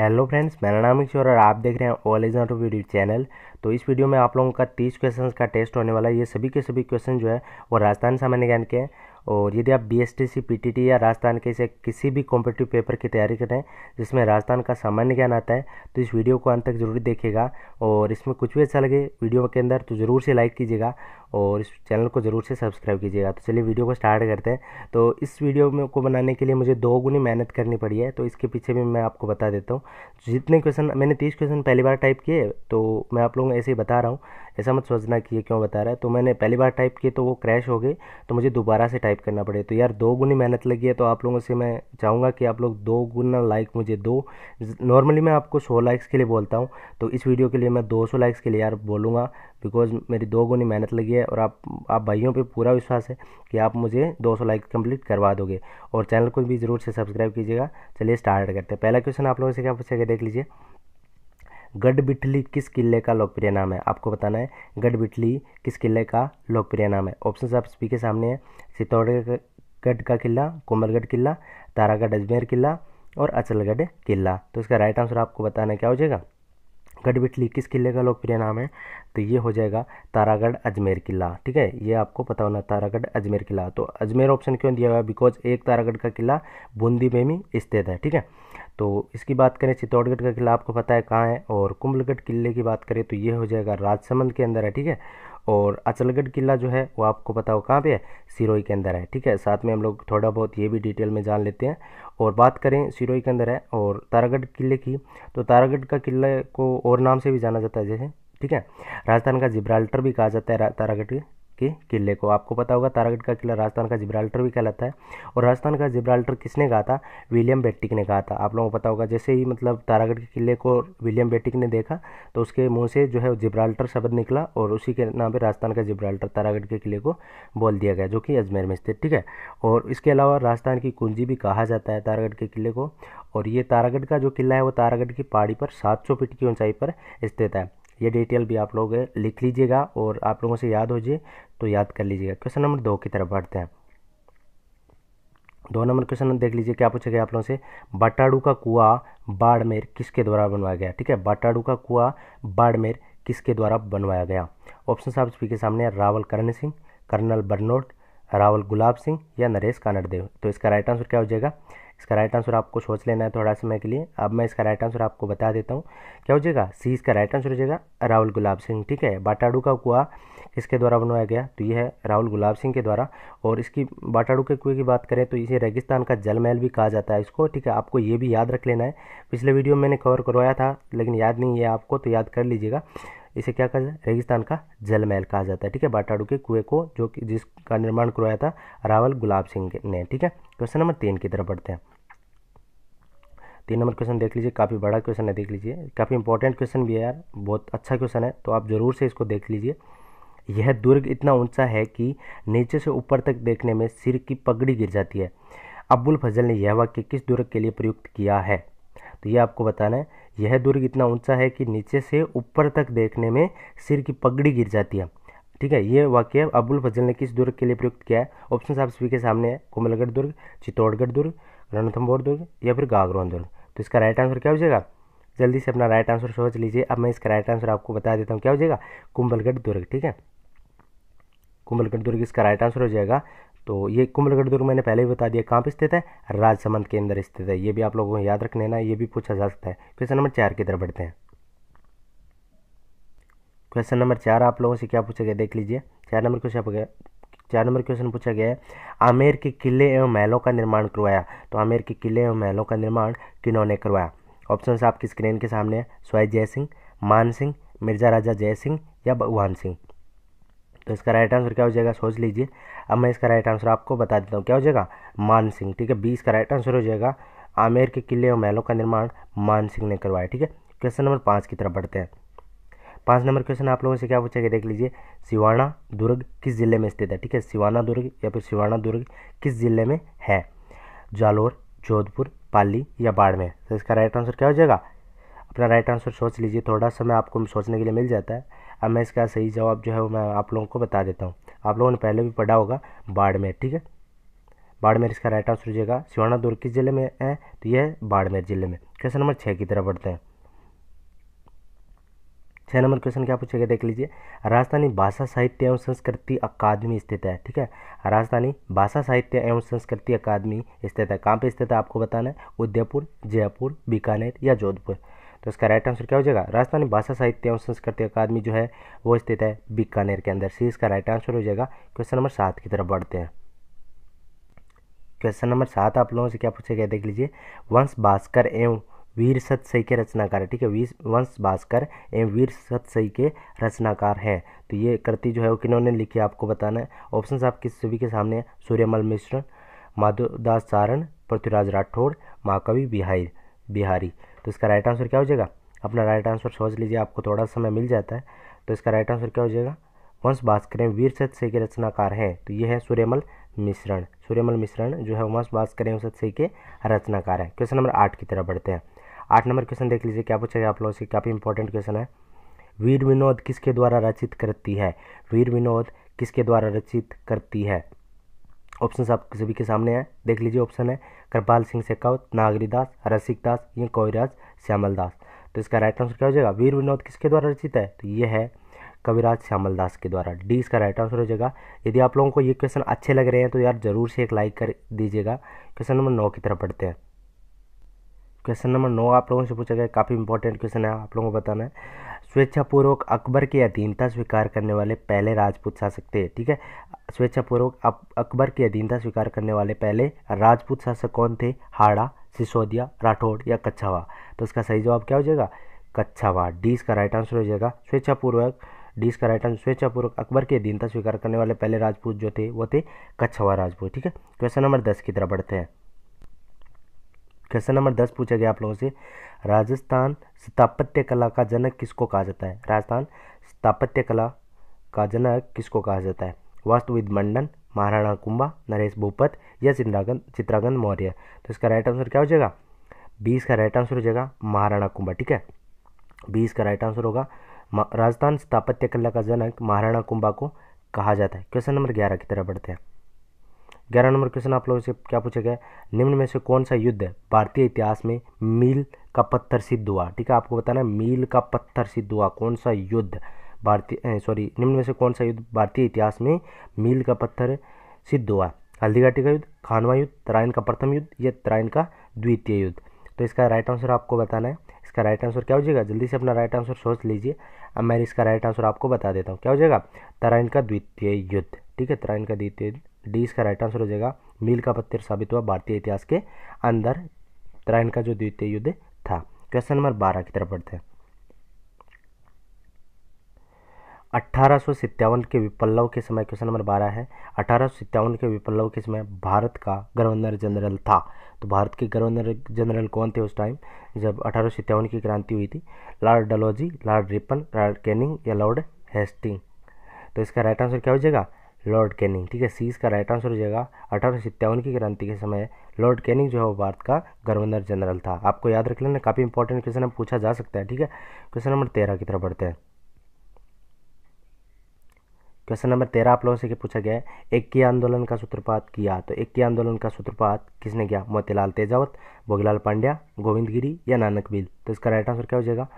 hello friends मेरा नाम ईश्वर और आप देख रहे हैं all is not video channel तो इस वीडियो में आप लोगों का तीस क्वेश्चंस का टेस्ट होने वाला है ये सभी के सभी क्वेश्चन जो है वो राजस्थान सामान्य ज्ञान के हैं और यदि आप B S T C P T T या राजस्थान के से किसी भी कॉम्पिटिटिव पेपर की तैयारी करें जिसमें राजस्थान का सामान्य ज्ञान आता है तो इस वीडियो को अंत तक जरूर देखिएगा और इसमें कुछ भी अच्छा लगे वीडियो के अंदर तो ज़रूर से लाइक कीजिएगा और इस चैनल को ज़रूर से सब्सक्राइब कीजिएगा तो चलिए वीडियो को स्टार्ट करते हैं तो इस वीडियो में को बनाने के लिए मुझे दो गुनी मेहनत करनी पड़ी है तो इसके पीछे भी मैं आपको बता देता हूँ जितने क्वेश्चन मैंने तीस क्वेश्चन पहली बार टाइप किए तो मैं आप लोगों को ऐसे ही बता रहा हूँ ऐसा मत सोचना कि ये क्यों बता रहा है तो मैंने पहली बार टाइप किए तो वो क्रैश हो गए तो मुझे दोबारा से टाइप करना पड़े तो यार दो गुनी मेहनत लगी है तो आप लोगों से मैं चाहूँगा कि आप लोग दो गुना लाइक मुझे दो नॉर्मली मैं आपको सौ लाइक्स के लिए बोलता हूँ तो इस वीडियो के लिए मैं दो सौ लाइक्स के लिए यार बोलूँगा बिकॉज मेरी दो गुनी मेहनत लगी है और आप आप भाइयों पे पूरा विश्वास है कि आप मुझे 200 लाइक कंप्लीट करवा दोगे और चैनल को भी ज़रूर से सब्सक्राइब कीजिएगा चलिए स्टार्ट करते हैं पहला क्वेश्चन आप लोगों से क्या पूछेगा देख लीजिए गढ़ बिटली किस किले का लोकप्रिय नाम है आपको बताना है गढ़ बिठली किस किले का लोकप्रिय नाम है ऑप्शन आप स्पी के सामने है चित्तौड़गढ़ का किला कोमलगढ़ किला तारागढ़ अजमेर किला और अचलगढ़ किला तो इसका राइट आंसर आपको बताना क्या हो जाएगा गढ़बिटली किस किले का लोकप्रिय नाम है तो ये हो जाएगा तारागढ़ अजमेर किला ठीक है ये आपको पता होना तारागढ़ अजमेर किला तो अजमेर ऑप्शन क्यों दिया हुआ है बिकॉज एक तारागढ़ का किला बूंदी में भी स्थित है ठीक है तो इसकी बात करें चित्तौड़गढ़ का किला आपको पता है कहाँ है और कुंभलगढ़ किले की बात करें तो ये हो जाएगा राजसमंद के अंदर है ठीक है और अचलगढ़ किला जो है वो आपको पता हो कहाँ पे है सिरोई के अंदर है ठीक है साथ में हम लोग थोड़ा बहुत ये भी डिटेल में जान लेते हैं और बात करें सिरोई के अंदर है और तारागढ़ किले की तो तारागढ़ का किला को और नाम से भी जाना जाता है जैसे ठीक है राजस्थान का जिब्राल्टर भी कहा जाता है तारागढ़ के किले को आपको पता होगा तारागढ़ का किला राजस्थान का जिब्राल्टर भी कहलाता है और राजस्थान का जिब्राल्टर किसने कहा था विलियम बेटिक ने कहा था आप लोगों को पता होगा जैसे ही मतलब तारागढ़ के किले को विलियम बेटिक ने देखा तो उसके मुँह से जो है जिब्राल्टर शब्द निकला और उसी के नाम पर राजस्थान का जिब्राल्टर तारागढ़ के किले को बोल दिया गया जो कि अजमेर में स्थित ठीक है और इसके अलावा राजस्थान की कुंजी भी कहा जाता है तारागढ़ के किले को और ये तारागढ़ का जो किला है वो तारागढ़ की पहाड़ी पर सात सौ फीट की ऊंचाई पर स्थित है ये डिटेल भी आप लोग लिख लीजिएगा और आप लोगों से याद हो जाए तो याद कर लीजिएगा क्वेश्चन नंबर दो की तरफ बढ़ते हैं दो नंबर क्वेश्चन देख लीजिए क्या पूछा गया आप लोगों से बटाड़ू का कुआ बाड़मेर किसके द्वारा बनवाया गया ठीक है बटाड़ू का कुआ बाड़मेर किसके द्वारा बनवाया गया ऑप्शन साहब के सामने रावल करण सिंह कर्नल बर्नोट रावल गुलाब सिंह या नरेश कानड़देव तो इसका राइट आंसर क्या हो जाएगा इसका राइट आंसर आपको सोच लेना है थोड़ा समय के लिए अब मैं इसका राइट आंसर आपको बता देता हूँ क्या हो जाएगा सी इसका राइट आंसर हो जाएगा राहुल गुलाब सिंह ठीक है बाटाडू का कुआ किसके द्वारा बनवाया गया तो ये है राहुल गुलाब सिंह के द्वारा और इसकी बाटाडू के कुएँ की बात करें तो इसे रेगिस्तान का जलमहल भी कहा जाता है इसको ठीक है आपको ये भी याद रख लेना है पिछले वीडियो में मैंने कवर करवाया था लेकिन याद नहीं है आपको तो याद कर लीजिएगा इसे क्या कहा जाए रेगिस्तान का जलमहल कहा जाता है ठीक है बाटाडू के कुएं को जो कि जिसका निर्माण करवाया था रावल गुलाब सिंह ने ठीक है क्वेश्चन नंबर तीन की तरफ बढ़ते हैं तीन नंबर क्वेश्चन देख लीजिए काफ़ी बड़ा क्वेश्चन है देख लीजिए काफ़ी इंपॉर्टेंट क्वेश्चन भी है यार बहुत अच्छा क्वेश्चन है तो आप ज़रूर से इसको देख लीजिए यह दुर्ग इतना ऊंचा है कि नीचे से ऊपर तक देखने में सिर की पगड़ी गिर जाती है अब्बुल फजल ने यह वाक्य किस दुर्ग के लिए प्रयुक्त किया है तो ये आपको बताना है यह दुर्ग इतना ऊंचा है कि नीचे से ऊपर तक देखने में सिर की पगड़ी गिर जाती है ठीक है ये वाक्य अबुल फजल ने किस दुर्ग के लिए प्रयुक्त किया है ऑप्शन आप सभी के सामने है कोमलगढ़ दुर्ग चित्तौड़गढ़ दुर्ग रणथम्बोर दुर्ग या फिर गागरोन दुर्ग तो इसका राइट आंसर क्या हो जाएगा जल्दी से अपना राइट आंसर सोच लीजिए अब मैं इसका राइट आंसर आपको बता देता हूँ क्या हो जाएगा कुंभलगढ़ दुर्ग ठीक है कुंभलगढ़ दुर्ग इसका राइट आंसर हो जाएगा तो ये कुंभलगढ़ दुर्ग मैंने पहले ही बता दिया कहाँ पर स्थित है राजसमंद के अंदर स्थित है ये भी आप लोगों को याद रख लेना ये भी पूछा जा सकता है क्वेश्चन नंबर चार की तरफ बढ़ते हैं क्वेश्चन नंबर चार आप लोगों से क्या पूछा गया देख लीजिए चार नंबर क्वेश्चन आप चार नंबर क्वेश्चन पूछा गया है आमेर के किले एवं महलों का निर्माण करवाया तो आमेर के किले एवं महलों का निर्माण किन्होंने करवाया ऑप्शन आपकी स्क्रीन के सामने है स्वाई जय सिंह मान सिंह मिर्जा राजा जय सिंह या भगवान सिंह तो इसका राइट आंसर क्या हो जाएगा सोच लीजिए अब मैं इसका राइट आंसर आपको बता देता हूँ क्या हो जाएगा मान सिंह ठीक है बी इसका राइट आंसर हो जाएगा आमेर के किले और महलों का निर्माण मान सिंह ने करवाया ठीक है क्वेश्चन नंबर पाँच की तरफ बढ़ते हैं पाँच नंबर क्वेश्चन आप लोगों से क्या पूछा गया देख लीजिए सिवाना दुर्ग किस जिले में स्थित है ठीक है सिवाना दुर्ग या फिर सिवाना दुर्ग किस जिले में है जालोर जोधपुर पाली या बाड़मेर तो इसका राइट आंसर क्या हो जाएगा अपना राइट आंसर सोच लीजिए थोड़ा समय आपको सोचने के लिए मिल जाता है अब मैं इसका सही जवाब जो है वो मैं आप लोगों को बता देता हूँ आप लोगों ने पहले भी पढ़ा होगा बाड़मेर ठीक है बाड़मेर इसका राइट आंसर हो जाएगा सिवाना दुर्ग किस जिले में है तो यह है बाड़मेर जिले में क्वेश्चन नंबर छः की तरफ बढ़ते हैं छः नंबर क्वेश्चन क्या पूछेगा देख लीजिए राजधानी भाषा साहित्य एवं संस्कृति अकादमी स्थित है ठीक है राजधानी भाषा साहित्य एवं संस्कृति अकादमी स्थित है कहाँ पे स्थित है आपको बताना है उदयपुर जयपुर बीकानेर या जोधपुर तो इसका राइट आंसर क्या हो जाएगा राजस्थानी भाषा साहित्य एवं संस्कृति अकादमी जो है वो स्थित है बीकानेर के अंदर सी इसका राइट आंसर हो जाएगा क्वेश्चन नंबर सात की तरफ बढ़ते हैं क्वेश्चन नंबर सात आप लोगों से क्या पूछा गया देख लीजिए वंश भास्कर एवं वीर सतसई के रचनाकार है ठीक है वीर वंश भास्कर एवं वीर सतसई के रचनाकार हैं तो ये कृति जो है वो किन्होंने लिखी आपको बताना है ऑप्शन किस सभी के सामने सूर्यमल मिश्र माधुदास चारण पृथ्वीराज राठौड़ महाकवि बिहारी बिहारी तो इसका राइट आंसर क्या हो जाएगा अपना राइट आंसर सोच लीजिए आपको थोड़ा समय मिल जाता है तो इसका राइट आंसर क्या हो जाएगा वंश भास्कर वीर से के रचनाकार हैं तो ये है सूर्यमल मिश्रण सूर्यमल मिश्रण जो है वंश भास्करें सत्य के रचनाकार है क्वेश्चन नंबर आठ की तरफ बढ़ते हैं आठ नंबर क्वेश्चन देख लीजिए क्या पूछा गया आप लोगों से काफ़ी इंपॉर्टेंट क्वेश्चन है वीर विनोद किसके द्वारा रचित करती है वीर विनोद किसके द्वारा रचित करती है ऑप्शन आप सभी के सामने हैं देख लीजिए ऑप्शन है कृपाल सिंह शेखावत नागरी दास रसिक दास या कविराज श्यामल दास तो इसका राइट आंसर क्या हो जाएगा वीर विनोद किसके द्वारा रचित है तो ये है कविराज श्यामल दास के द्वारा डी इसका राइट आंसर हो जाएगा यदि आप लोगों को ये क्वेश्चन अच्छे लग रहे हैं तो यार ज़रूर से एक लाइक कर दीजिएगा क्वेश्चन नंबर नौ की तरफ पढ़ते हैं क्वेश्चन नंबर नौ आप लोगों से पूछा गया काफ़ी इंपॉर्टेंट क्वेश्चन है आप लोगों को बताना है स्वेच्छापूर्वक अकबर की अधीनता स्वीकार करने वाले पहले राजपूत शासक थे ठीक है स्वेच्छापूर्वक अकबर की अधीनता स्वीकार करने वाले पहले राजपूत शासक कौन थे हाड़ा सिसोदिया राठौड़ या कच्छावा तो इसका सही जवाब क्या हो जाएगा कच्छावा डी इसका राइट आंसर हो जाएगा स्वेच्छापूर्वक डी इसका राइट आंसर स्वेच्छापूर्वक अकबर की अधीनता स्वीकार करने वाले पहले राजपूत जो थे वो थे कच्छावा राजपूत ठीक है क्वेश्चन नंबर दस की तरफ बढ़ते हैं क्वेश्चन नंबर दस पूछा गया आप लोगों से राजस्थान स्थापत्य कला का जनक किसको कहा जाता है राजस्थान स्थापत्य कला का जनक किसको कहा जाता है वास्तुविद मंडन महाराणा कुंभा नरेश भूपत या चित्रागन चित्रागन मौर्य तो इसका राइट आंसर क्या हो जाएगा बीस का राइट आंसर हो जाएगा महाराणा कुंभा ठीक है बीस का राइट आंसर होगा राजस्थान स्थापत्य कला का जनक महाराणा कुंभा को कहा जाता है क्वेश्चन नंबर ग्यारह की तरह बढ़ते हैं ग्यारह नंबर क्वेश्चन आप लोगों से क्या पूछा गया निम्न में से कौन सा युद्ध भारतीय इतिहास में मील का पत्थर सिद्ध हुआ ठीक है आपको बताना है मील का पत्थर सिद्ध हुआ कौन सा युद्ध भारतीय सॉरी निम्न में से कौन सा युद्ध भारतीय इतिहास में मील का पत्थर सिद्ध हुआ हल्दीघाटी का युद्ध खानवा युद्ध तराइन का प्रथम युद्ध या तराइन का द्वितीय युद्ध तो इसका राइट आंसर आपको बताना है इसका राइट आंसर क्या हो जाएगा जल्दी से अपना राइट आंसर सोच लीजिए अब मैं इसका राइट आंसर आपको बता देता हूँ क्या हो जाएगा तराइन का द्वितीय युद्ध ठीक है तराइन का द्वितीय युद्ध डी इसका राइट आंसर हो जाएगा मील का पत्थर साबित हुआ भारतीय इतिहास के अंदर त्रायण का जो द्वितीय युद्ध था क्वेश्चन नंबर बारह की तरफ बढ़ते हैं अट्ठारह के विप्लव के समय क्वेश्चन नंबर बारह है अठारह के विप्लव के समय भारत का गवर्नर जनरल था तो भारत के गवर्नर जनरल कौन थे उस टाइम जब अठारह की क्रांति हुई थी lord Dalhousie lord Ripon lord Canning या लॉर्ड हेस्टिंग तो इसका राइट आंसर क्या हो जाएगा लॉर्ड कैनिंग ठीक है सीस का राइट आंसर हो जाएगा अठारह की क्रांति के समय लॉर्ड कैनिंग जो है वो भारत का गवर्नर जनरल था आपको याद रख लेना काफ़ी इंपॉर्टेंट क्वेश्चन है पूछा जा सकता है ठीक है क्वेश्चन नंबर तेरह की तरफ बढ़ते हैं क्वेश्चन नंबर तेरह आप लोगों से पूछा गया है की आंदोलन का सूत्रपात किया तो की आंदोलन का सूत्रपात किसने किया मोतीलाल तेजावत भोगीलाल पांड्या गोविंद गिरी या नानक बिल तो इसका राइट आंसर क्या हो जाएगा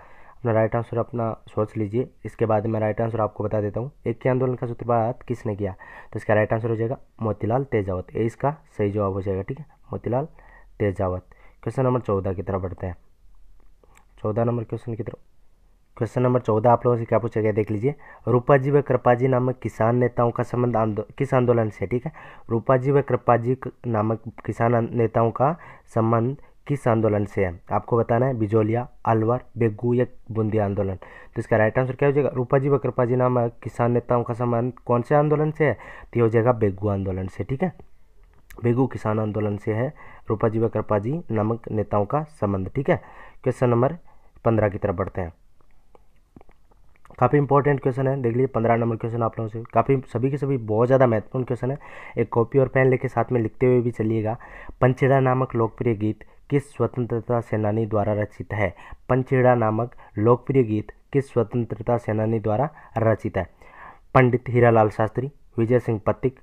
अपना राइट आंसर अपना सोच लीजिए इसके बाद मैं राइट आंसर आपको बता देता हूँ एक के आंदोलन का सूत्रपात किसने किया तो इसका राइट आंसर हो जाएगा मोतीलाल तेजावत ये इसका सही जवाब हो जाएगा ठीक है मोतीलाल तेजावत क्वेश्चन नंबर चौदह की तरफ बढ़ते हैं चौदह नंबर क्वेश्चन की तरफ क्वेश्चन नंबर चौदह आप लोगों से क्या पूछा गया देख लीजिए रूपा जी व कृपा जी नामक किसान नेताओं का संबंध आंदो, किस आंदोलन से ठीक है रूपा जी व कृपा जी नामक किसान नेताओं का संबंध किस आंदोलन से है आपको बताना है बिजोलिया अलवर बेगू या बूंदी आंदोलन तो इसका राइट आंसर क्या हो जाएगा रूपा जी व जी नाम किसान नेताओं का संबंध कौन से आंदोलन से है तो ये हो जाएगा बेगू आंदोलन से ठीक है बेगू किसान आंदोलन से है रूपा जी व जी नामक नेताओं का संबंध ठीक है क्वेश्चन नंबर पंद्रह की तरफ बढ़ते हैं काफ़ी इंपॉर्टेंट क्वेश्चन है देख लीजिए पंद्रह नंबर क्वेश्चन आप लोगों से काफ़ी सभी के सभी बहुत ज़्यादा महत्वपूर्ण क्वेश्चन है एक कॉपी और पेन लेके साथ में लिखते हुए भी चलिएगा पंचेरा नामक लोकप्रिय गीत किस स्वतंत्रता सेनानी द्वारा रचित है पंचेड़ा नामक लोकप्रिय गीत किस स्वतंत्रता सेनानी द्वारा रचित है पंडित हीरालाल शास्त्री विजय सिंह पत्तिक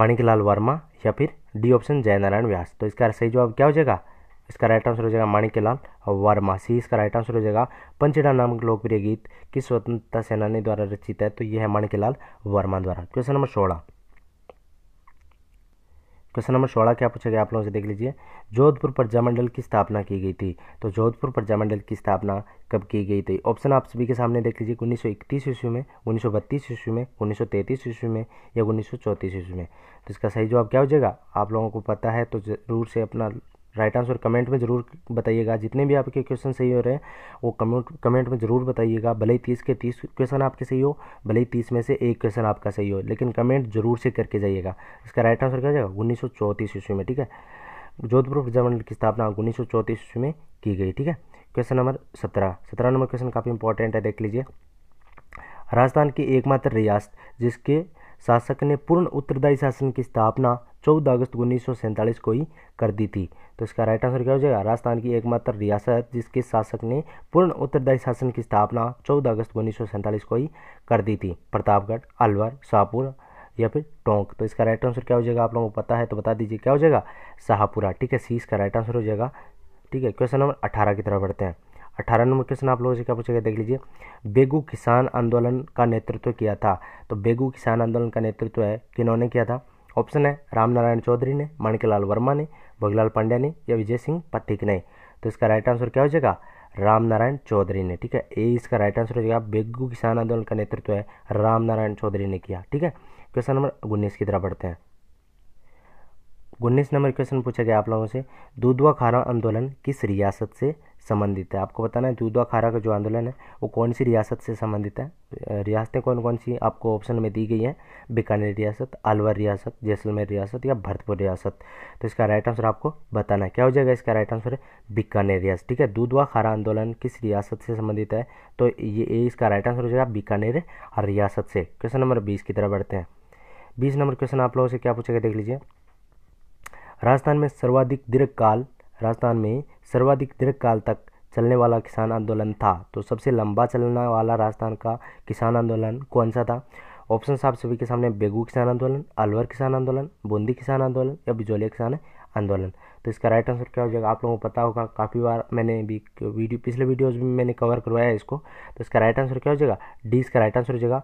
माणिकलाल वर्मा या फिर डी ऑप्शन जयनारायण व्यास तो इसका सही जवाब क्या हो जाएगा इसका राइट आंसर हो जाएगा माणिकलाल वर्मा सी इसका राइट आंसर हो जाएगा पंचेड़ा नामक लोकप्रिय गीत किस स्वतंत्रता सेनानी द्वारा रचित है तो यह है माणिकलाल वर्मा द्वारा क्वेश्चन नंबर सोलह क्वेश्चन नंबर सोलह क्या पूछा गया आप लोगों से देख लीजिए जोधपुर प्रजामंडल की स्थापना की गई थी तो जोधपुर प्रजामंडल की स्थापना कब की गई थी ऑप्शन आप सभी के सामने देख लीजिए उन्नीस सौ इकतीस ईस्वी में उन्नीस सौ बत्तीस ईस्वी में उन्नीस सौ तैंतीस ईस्वी में या उन्नीस सौ चौंतीस ईस्वी में तो इसका सही जवाब क्या हो जाएगा आप लोगों को पता है तो ज़रूर से अपना राइट आंसर कमेंट में ज़रूर बताइएगा जितने भी आपके क्वेश्चन सही हो रहे हैं वो कमेंट कमेंट में ज़रूर बताइएगा भले ही तीस के तीस क्वेश्चन आपके सही हो भले ही तीस में से एक क्वेश्चन आपका सही हो लेकिन कमेंट जरूर से करके जाइएगा इसका राइट आंसर क्या जाएगा उन्नीस सौ चौंतीस ईस्वी में ठीक है जोधपुर प्रजामंडल की स्थापना उन्नीस सौ चौंतीस ईस्वी में की गई ठीक है क्वेश्चन नंबर सत्रह सत्रह नंबर क्वेश्चन काफ़ी इंपॉर्टेंट है देख लीजिए राजस्थान की एकमात्र रियासत जिसके शासक ने पूर्ण उत्तरदायी शासन की स्थापना चौदह अगस्त उन्नीस को ही कर दी थी तो इसका राइट आंसर क्या हो जाएगा राजस्थान की एकमात्र रियासत जिसके शासक ने पूर्ण उत्तरदायी शासन की स्थापना 14 अगस्त उन्नीस को ही कर दी थी प्रतापगढ़ अलवर शाहपुर या फिर टोंक तो इसका राइट आंसर क्या हो जाएगा आप लोगों को पता है तो बता दीजिए क्या हो जाएगा शाहपुरा ठीक है सी इसका राइट आंसर हो जाएगा ठीक है क्वेश्चन नंबर अठारह की तरफ बढ़ते हैं अठारह नंबर क्वेश्चन आप लोगों से क्या पूछेगा देख लीजिए बेगू किसान आंदोलन का नेतृत्व किया था तो बेगू किसान आंदोलन का नेतृत्व है किन्होंने किया था ऑप्शन है रामनारायण चौधरी ने माणकेलाल वर्मा ने भोगलाल पांड्या ने या विजय सिंह पथिक ने तो इसका राइट आंसर क्या हो जाएगा रामनारायण चौधरी ने ठीक है ए इसका राइट आंसर हो जाएगा बेगू किसान आंदोलन का नेतृत्व है रामनारायण चौधरी ने किया ठीक है क्वेश्चन नंबर उन्नीस की तरफ बढ़ते हैं उन्नीस नंबर क्वेश्चन पूछा गया आप लोगों से दूधवा खारा आंदोलन किस रियासत से संबंधित है आपको बताना है जूदो खारा का जो आंदोलन है वो कौन सी रियासत से संबंधित है रियासतें कौन कौन सी आपको ऑप्शन में दी गई हैं बीकानेर रियासत अलवर रियासत जैसलमेर रियासत या भरतपुर रियासत तो इसका राइट आंसर आपको बताना है क्या हो जाएगा इसका राइट आंसर है बीकानेर रियासत ठीक है दूधवा खारा आंदोलन किस रियासत से संबंधित है तो ये इसका राइट आंसर हो जाएगा बीकानेर रियासत से क्वेश्चन नंबर बीस की तरफ बढ़ते हैं बीस नंबर क्वेश्चन आप लोगों से क्या पूछेगा देख लीजिए राजस्थान में सर्वाधिक दीर्घकाल राजस्थान में सर्वाधिक दीर्घकाल तक चलने वाला किसान आंदोलन था तो सबसे लंबा चलने वाला राजस्थान का किसान आंदोलन कौन सा था ऑप्शन आप सभी के सामने बेगू किसान आंदोलन अलवर किसान आंदोलन बूंदी किसान आंदोलन या बिजौलिया किसान आंदोलन तो इसका राइट आंसर क्या हो जाएगा आप लोगों को पता होगा काफ़ी बार मैंने भी वीडियो पिछले वीडियोज़ में मैंने कवर करवाया है इसको तो इसका राइट आंसर क्या हो जाएगा डी इसका राइट आंसर हो जाएगा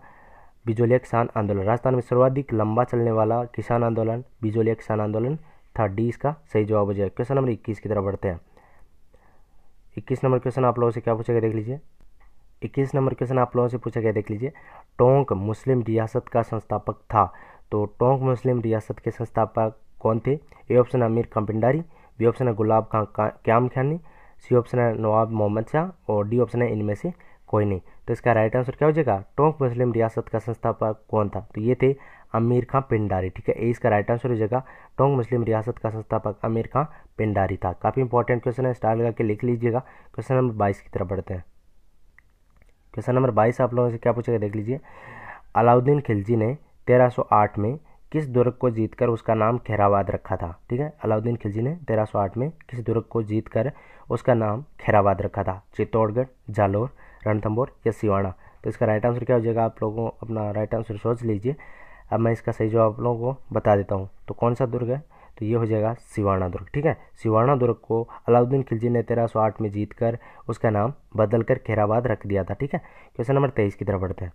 बिजोलिया किसान आंदोलन राजस्थान में सर्वाधिक लंबा चलने वाला किसान आंदोलन बिजोलिया किसान आंदोलन था डी इसका सही जवाब हो जाएगा क्वेश्चन नंबर इक्कीस की तरफ बढ़ते हैं इक्कीस नंबर क्वेश्चन आप लोगों से क्या पूछा गया देख लीजिए इक्कीस नंबर क्वेश्चन आप लोगों से पूछा गया देख लीजिए टोंक मुस्लिम रियासत का संस्थापक था तो टोंक मुस्लिम रियासत के संस्थापक कौन थे ए ऑप्शन है अमीर खां पिंडारी बी ऑप्शन है गुलाब खान क्याम खानी सी ऑप्शन है नवाब मोहम्मद शाह और डी ऑप्शन है इनमें से कोई नहीं तो इसका राइट आंसर क्या हो जाएगा टोंक मुस्लिम रियासत का संस्थापक कौन था तो ये थे आमिर खां पिंडारी ठीक है ए इसका राइट आंसर हो जाएगा टोंग मुस्लिम रियासत का संस्थापक आमिर खां पिंडारी था काफ़ी इंपॉर्टेंट क्वेश्चन है स्टार लगा के लिख लीजिएगा क्वेश्चन नंबर बाईस की तरफ बढ़ते हैं क्वेश्चन नंबर बाईस आप लोगों से क्या पूछेगा देख लीजिए अलाउद्दीन खिलजी ने तेरह में किस दुर्ग को जीतकर उसका नाम खैराबाद रखा था ठीक है अलाउद्दीन खिलजी ने आठ में किस दुर्ग को जीतकर उसका नाम खैराबाद रखा था चित्तौड़गढ़ जालोर रणथम्बोर या सिवाड़ा तो इसका राइट आंसर क्या हो जाएगा आप लोगों अपना राइट आंसर सोच लीजिए अब मैं इसका सही जवाब आप लोगों को बता देता हूँ तो कौन सा दुर्ग है तो ये हो जाएगा सिवाना दुर्ग ठीक है सिवाना दुर्ग को अलाउद्दीन खिलजी ने तेरह सौ आठ में जीत कर उसका नाम बदल कर खेराबाद रख दिया था ठीक है क्वेश्चन नंबर तेईस की तरफ बढ़ते हैं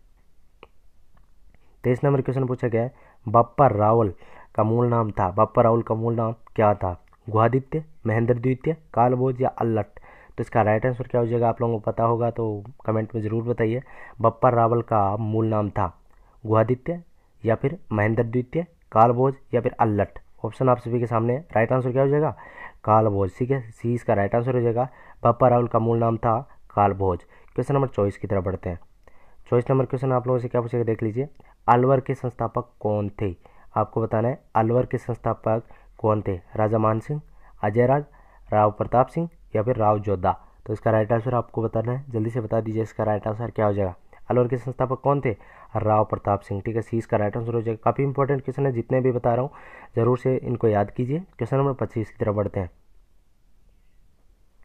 तेईस नंबर क्वेश्चन पूछा गया है बाप्पा रावल का मूल नाम था बाप्पा रावल का मूल नाम क्या था गुहादित्य महेंद्र द्वितीय कालबोज या अल्लट तो इसका राइट आंसर क्या हो जाएगा आप लोगों को पता होगा तो कमेंट में ज़रूर बताइए बप्पा रावल का मूल नाम था गुहादित्य या फिर महेंद्र द्वितीय कालबोज या फिर अल्लट ऑप्शन आप सभी के सामने राइट आंसर क्या हो जाएगा कालभोज ठीक है सी इसका राइट आंसर हो जाएगा पप्पा राहुल का मूल नाम था कालभोज क्वेश्चन नंबर चौबीस की तरफ बढ़ते हैं चौबीस नंबर क्वेश्चन आप लोगों से क्या पूछेगा देख लीजिए अलवर के संस्थापक कौन थे आपको बताना है अलवर के संस्थापक कौन थे राजा मान सिंह अजय राज राव प्रताप सिंह या फिर राव जोधा तो इसका राइट आंसर आपको बताना है जल्दी से बता दीजिए इसका राइट आंसर क्या हो जाएगा अलवर के संस्थापक कौन थे राव प्रताप सिंह ठीक है सी इसका राइट आंसर हो जाएगा काफ़ी इंपॉर्टेंट क्वेश्चन है जितने भी बता रहा हूँ ज़रूर से इनको याद कीजिए क्वेश्चन नंबर पच्चीस की तरफ बढ़ते हैं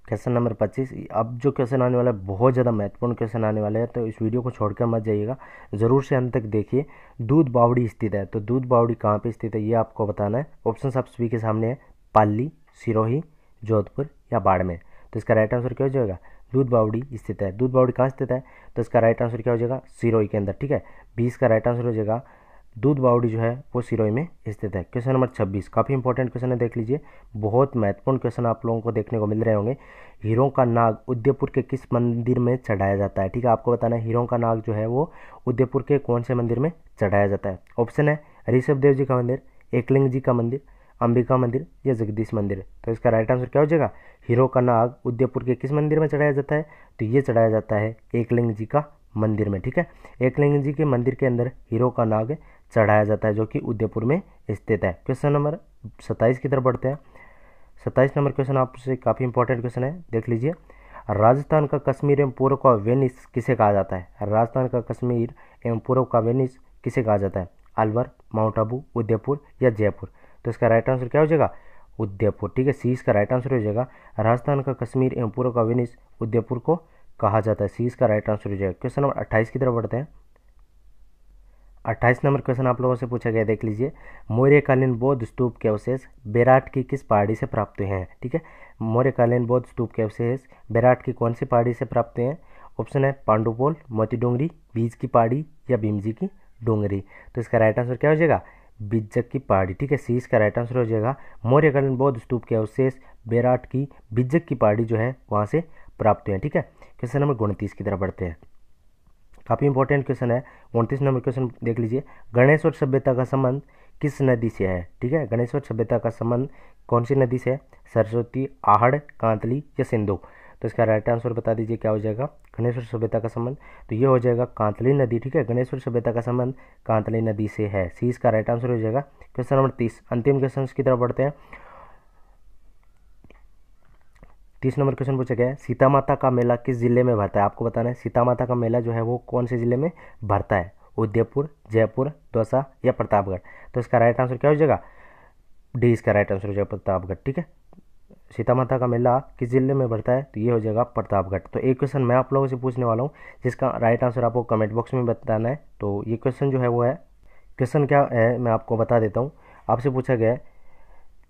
क्वेश्चन नंबर पच्चीस अब जो क्वेश्चन आने वाला है बहुत ज़्यादा महत्वपूर्ण क्वेश्चन आने वाला है तो इस वीडियो को छोड़कर मत जाइएगा ज़रूर से अंत तक देखिए दूध बावड़ी स्थित है तो दूध बावड़ी कहाँ पे स्थित है ये आपको बताना है ऑप्शन आप सभी के सामने है पाली सिरोही जोधपुर या बाड़मेर तो इसका राइट आंसर क्या हो जाएगा दूध बावड़ी स्थित है दूध बावड़ी कहाँ स्थित है तो इसका राइट आंसर क्या हो जाएगा सिरोई के अंदर ठीक है बीस का राइट आंसर हो जाएगा दूध बावड़ी जो है वो सिरोई में स्थित है क्वेश्चन नंबर 26 काफ़ी इंपॉर्टेंट क्वेश्चन है देख लीजिए बहुत महत्वपूर्ण क्वेश्चन आप लोगों को देखने को मिल रहे होंगे हीरों का नाग उदयपुर के किस मंदिर में चढ़ाया जाता है ठीक है आपको बताना है हीरों का नाग जो है वो उदयपुर के कौन से मंदिर में चढ़ाया जाता है ऑप्शन है ऋषभ देव जी का मंदिर एकलिंग जी का मंदिर अंबिका मंदिर या जगदीश मंदिर तो इसका राइट आंसर क्या हो जाएगा हीरो का नाग उदयपुर के किस मंदिर में चढ़ाया जाता है तो ये चढ़ाया जाता है एकलिंग जी का मंदिर में ठीक है एकलिंग जी के मंदिर के अंदर हीरो का नाग चढ़ाया जाता है जो कि उदयपुर में स्थित है क्वेश्चन नंबर सत्ताईस की तरफ बढ़ते हैं सत्ताईस नंबर क्वेश्चन आपसे काफ़ी इंपॉर्टेंट क्वेश्चन है देख लीजिए राजस्थान का कश्मीर एवं पूर्व का वेनिस किसे कहा जाता है राजस्थान का कश्मीर एवं पूर्व का वेनिस किसे कहा जाता है अलवर माउंट आबू उदयपुर या जयपुर तो इसका राइट आंसर क्या हो जाएगा उदयपुर ठीक है सी इसका राइट आंसर हो जाएगा राजस्थान का कश्मीर एवं पूर्व का विनिश उदयपुर को कहा जाता है सी इसका राइट आंसर हो जाएगा क्वेश्चन नंबर अट्ठाईस की तरफ बढ़ते हैं अट्ठाईस नंबर क्वेश्चन आप लोगों से पूछा गया देख लीजिए मौर्यकालीन बौद्ध स्तूप के अवशेष बेराट की किस पहाड़ी से प्राप्त हुए हैं ठीक है मौर्यकालीन बौद्ध स्तूप के अवशेष बेराट की कौन सी पहाड़ी से प्राप्त हुए हैं ऑप्शन है पांडुपोल मोती डोंगरी बीज की पहाड़ी या भीमजी की डोंगरी तो इसका राइट आंसर क्या हो जाएगा बिज्जक की पहाड़ी ठीक है सी इसका राइट आंसर हो जाएगा मौर्यकालीन बौद्ध स्तूप के अवशेष बेराट की बिज्जक की पहाड़ी जो है वहाँ से प्राप्त हुए हैं ठीक है क्वेश्चन नंबर उनतीस की तरफ बढ़ते हैं काफ़ी इंपॉर्टेंट क्वेश्चन है उनतीस नंबर क्वेश्चन देख लीजिए गणेश्वर सभ्यता का संबंध किस नदी से है ठीक है गणेश्वर सभ्यता का संबंध कौन सी नदी से है सरस्वती आहड़ कांतली या सिंधु तो इसका राइट आंसर बता दीजिए क्या हो जाएगा गणेश्वर सभ्यता का संबंध तो ये हो जाएगा कांतली नदी ठीक है गणेश्वर सभ्यता का संबंध कांतली नदी से है सी इसका राइट आंसर हो जाएगा क्वेश्चन नंबर तीस अंतिम क्वेश्चन की तरफ बढ़ते हैं तीस नंबर क्वेश्चन पूछा गया है सीता माता का मेला किस जिले में भरता है आपको बताना है सीता माता का मेला जो है वो कौन से जिले में भरता है उदयपुर जयपुर दौसा या प्रतापगढ़ तो इसका राइट आंसर क्या हो जाएगा डी इसका राइट आंसर हो जाएगा प्रतापगढ़ ठीक है सीता माता का मेला किस जिले में बढ़ता है तो ये हो जाएगा प्रतापगढ़ तो एक क्वेश्चन मैं आप लोगों से पूछने वाला हूँ जिसका राइट आंसर आपको कमेंट बॉक्स में बताना है तो ये क्वेश्चन जो है वो है क्वेश्चन क्या है मैं आपको बता देता हूँ आपसे पूछा गया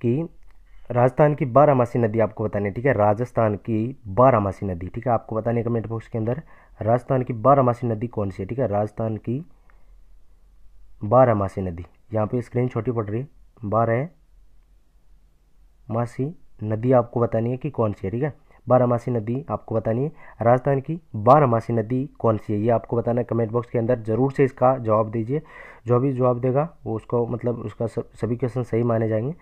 कि राजस्थान की बारामासी नदी आपको बतानी है ठीक है राजस्थान की बारामासी नदी ठीक है आपको बतानी है कमेंट बॉक्स के अंदर राजस्थान की बारामासी नदी कौन सी है ठीक है राजस्थान की बारामासी नदी यहाँ पे स्क्रीन छोटी पड़ रही बारह मासी नदी आपको बतानी है कि कौन सी है ठीक है बारामासी नदी आपको बतानी है राजस्थान की बारामासी नदी कौन सी है ये आपको बताना है कमेंट बॉक्स के अंदर ज़रूर से इसका जवाब दीजिए जो भी जवाब देगा वो उसको मतलब उसका सभी क्वेश्चन सही माने जाएंगे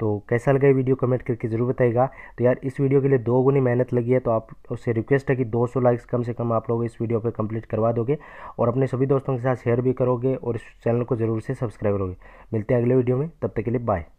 तो कैसा लगा ये वीडियो कमेंट करके ज़रूर बताइएगा तो यार इस वीडियो के लिए दो गुनी मेहनत लगी है तो आप उससे रिक्वेस्ट है कि 200 लाइक्स कम से कम आप लोग इस वीडियो पे कंप्लीट करवा दोगे और अपने सभी दोस्तों के साथ शेयर भी करोगे और इस चैनल को ज़रूर से सब्सक्राइब करोगे मिलते हैं अगले वीडियो में तब तक के लिए बाय